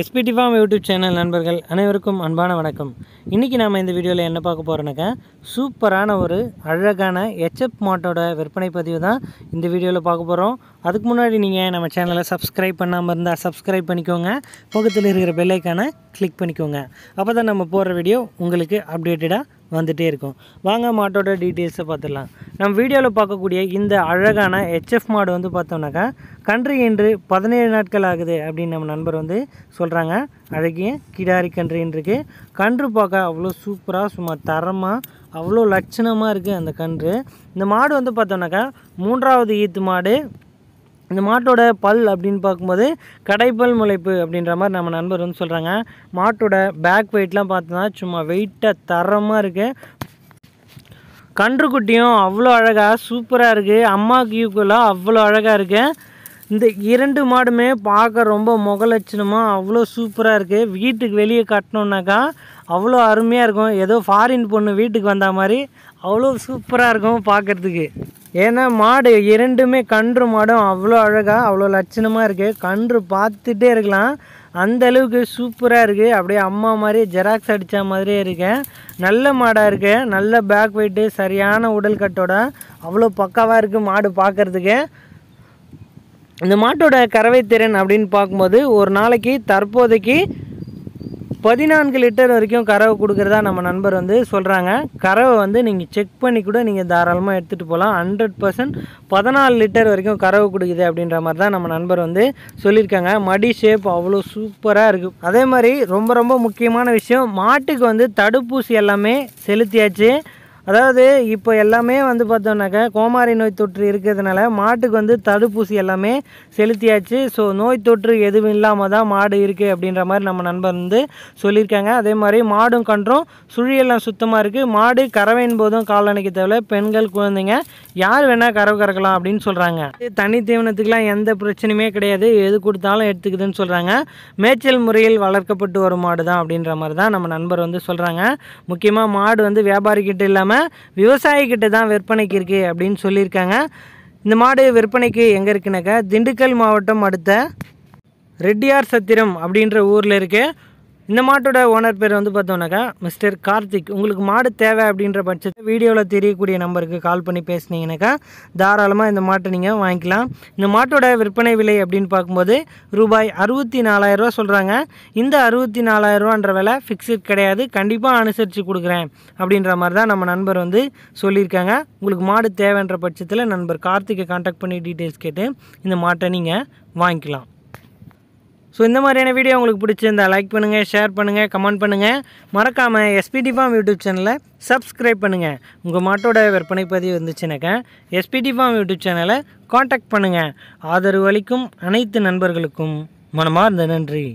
SPD farm YouTube channel நண்பர்கள் அனைவருக்கும் அன்பான வணக்கம் இன்றைக்கி நாம் இந்த வீடியோவில் என்ன பார்க்க போகிறோன்னாக்கா சூப்பரான ஒரு அழகான ஹெச்எப் மாட்டோட விற்பனை பதிவு தான் இந்த வீடியோவில் பார்க்க போகிறோம் அதுக்கு முன்னாடி நீங்கள் நம்ம சேனலை சப்ஸ்கிரைப் பண்ணாமல் இருந்தால் சப்ஸ்கிரைப் பண்ணிக்கோங்க பக்கத்தில் இருக்கிற பெல்லைக்கான கிளிக் பண்ணிக்கோங்க அப்போ தான் நம்ம போடுற வீடியோ உங்களுக்கு அப்டேட்டடாக வந்துகிட்டே இருக்கும் வாங்க மாட்டோட டீட்டெயில்ஸை பார்த்துடலாம் நம்ம வீடியோவில் பார்க்கக்கூடிய இந்த அழகான ஹெச்எஃப் மாடு வந்து பார்த்தோம்னாக்கா கன்று என்று பதினேழு நாட்கள் ஆகுது அப்படின்னு நம்ம நண்பர் வந்து சொல்கிறாங்க அழகிய கிடாரி கன்று இன்றைக்கு கன்று பார்க்க அவ்வளோ சூப்பராக சும்மா தரமாக அவ்வளோ லட்சணமாக இருக்குது அந்த கன்று இந்த மாடு வந்து பார்த்தோம்னாக்கா மூன்றாவது ஈத்து மாடு இந்த மாட்டோட பல் அப்படின்னு பார்க்கும்போது கடைப்பல் முளைப்பு அப்படின்ற மாதிரி நம்ம நண்பர் வந்து சொல்கிறாங்க மாட்டோட பேக் வெயிட்லாம் பார்த்தோன்னா சும்மா வெயிட்டாக தரமாக இருக்குது கன்றுக்குட்டியும் அவ்வளோ அழகாக சூப்பராக இருக்குது அம்மாவுக்கு ஈக்குவலாக அவ்வளோ அழகாக இருக்குது இந்த இரண்டு மாடுமே பார்க்க ரொம்ப முகலட்சணமாக அவ்வளோ சூப்பராக இருக்குது வீட்டுக்கு வெளியே கட்டினோன்னாக்கா அவ்வளோ அருமையாக இருக்கும் ஏதோ ஃபாரின் பொண்ணு வீட்டுக்கு வந்த மாதிரி அவ்வளோ சூப்பராக இருக்கும் பார்க்குறதுக்கு ஏன்னா மாடு இரண்டுமே கன்று மாடும் அவ்வளோ அழகாக அவ்வளோ லட்சணமாக இருக்குது கன்று பார்த்துட்டே இருக்கலாம் அந்த அளவுக்கு சூப்பராக இருக்குது அப்படியே அம்மா மாதிரி ஜெராக்ஸ் அடித்த மாதிரியே இருக்கேன் நல்ல மாடாக இருக்குது நல்ல பேக் வெயிட்டு சரியான உடல் கட்டோட அவ்வளோ பக்காவாக இருக்குது மாடு பார்க்குறதுக்கு இந்த மாட்டோட கறவை திறன் அப்படின்னு பார்க்கும்போது ஒரு நாளைக்கு தற்போதைக்கு பதினான்கு லிட்டர் வரைக்கும் கறவை கொடுக்குறதா நம்ம நண்பர் வந்து சொல்கிறாங்க கறவை வந்து நீங்கள் செக் பண்ணி கூட நீங்கள் தாராளமாக எடுத்துகிட்டு போகலாம் ஹண்ட்ரட் பர்சன்ட் பதினாலு லிட்டர் வரைக்கும் கறவை கொடுக்குது அப்படின்ற மாதிரி தான் நம்ம நண்பர் வந்து சொல்லியிருக்காங்க மடி ஷேப் அவ்வளோ சூப்பராக இருக்குது அதே மாதிரி ரொம்ப ரொம்ப முக்கியமான விஷயம் மாட்டுக்கு வந்து தடுப்பூசி எல்லாமே செலுத்தியாச்சு அதாவது இப்போ எல்லாமே வந்து பார்த்தோம்னாக்கா கோமாரி நோய் தொற்று இருக்கிறதுனால மாட்டுக்கு வந்து தடுப்பூசி எல்லாமே செலுத்தியாச்சு ஸோ நோய் தொற்று எதுவும் இல்லாமல் தான் மாடு இருக்குது அப்படின்ற மாதிரி நம்ம நண்பர் வந்து சொல்லியிருக்காங்க அதே மாதிரி மாடும் கன்றும் சுழியெல்லாம் சுத்தமாக இருக்குது மாடு கறவையின் போதும் காலணிக்க தேவையில்ல பெண்கள் குழந்தைங்க யார் வேணால் கறவு கறக்கலாம் அப்படின்னு சொல்கிறாங்க தனி தீவனத்துக்கெலாம் எந்த பிரச்சனையுமே கிடையாது எது கொடுத்தாலும் எடுத்துக்குதுன்னு சொல்கிறாங்க மேய்ச்சல் முறையில் வளர்க்கப்பட்டு வரும் மாடு தான் அப்படின்ற மாதிரி தான் நம்ம நண்பர் வந்து சொல்கிறாங்க முக்கியமாக மாடு வந்து வியாபாரிக்கிட்ட இல்லாமல் விவசாயிகிட்ட விவசாயிக்கிட்ட தான் விற்பனைக்கு இருக்குது அப்படின்னு சொல்லியிருக்காங்க இந்த மாடு விற்பனைக்கு எங்கே இருக்குனாக்கா திண்டுக்கல் மாவட்டம் அடுத்த ரெட்டியார் சத்திரம் அப்படின்ற ஊரில் இருக்குது இந்த மாட்டோட ஓனர் பேர் வந்து பார்த்தோம்னாக்கா மிஸ்டர் கார்த்திக் உங்களுக்கு மாடு தேவை அப்படின்ற பட்சத்தில் வீடியோவில் தெரியக்கூடிய நம்பருக்கு கால் பண்ணி பேசுனீங்கன்னாக்கா தாராளமாக இந்த மாட்டை நீங்கள் வாங்கிக்கலாம் இந்த மாட்டோட விற்பனை விலை அப்படின்னு பார்க்கும்போது ரூபாய் அறுபத்தி நாலாயிரரூவா சொல்கிறாங்க இந்த அறுபத்தி நாலாயிரரூவான்ற விலை ஃபிக்ஸ்ட் கிடையாது கண்டிப்பாக அனுசரித்து கொடுக்குறேன் அப்படின்ற மாதிரி தான் நம்ம நண்பர் வந்து சொல்லியிருக்காங்க உங்களுக்கு மாடு தேவைன்ற பட்சத்தில் நண்பர் கார்த்திகை கான்டாக்ட் பண்ணி டீட்டெயில்ஸ் கேட்டு இந்த மாட்டை நீங்கள் வாங்கிக்கலாம் ஸோ இந்த மாதிரியான வீடியோ உங்களுக்கு பிடிச்சிருந்தால் லைக் பண்ணுங்கள் ஷேர் பண்ணுங்கள் கமெண்ட் பண்ணுங்கள் மறக்காமல் எஸ்பிடி ஃபார்ம் யூடியூப் சேனலை சப்ஸ்கிரைப் பண்ணுங்கள் உங்கள் மாட்டோட விற்பனை பதிவு இருந்துச்சுனாக்கா எஸ்பிடி ஃபார்ம் யூடியூப் சேனலை காண்டாக்ட் பண்ணுங்கள் ஆதரவு அளிக்கும் அனைத்து நண்பர்களுக்கும் மனமார்ந்த நன்றி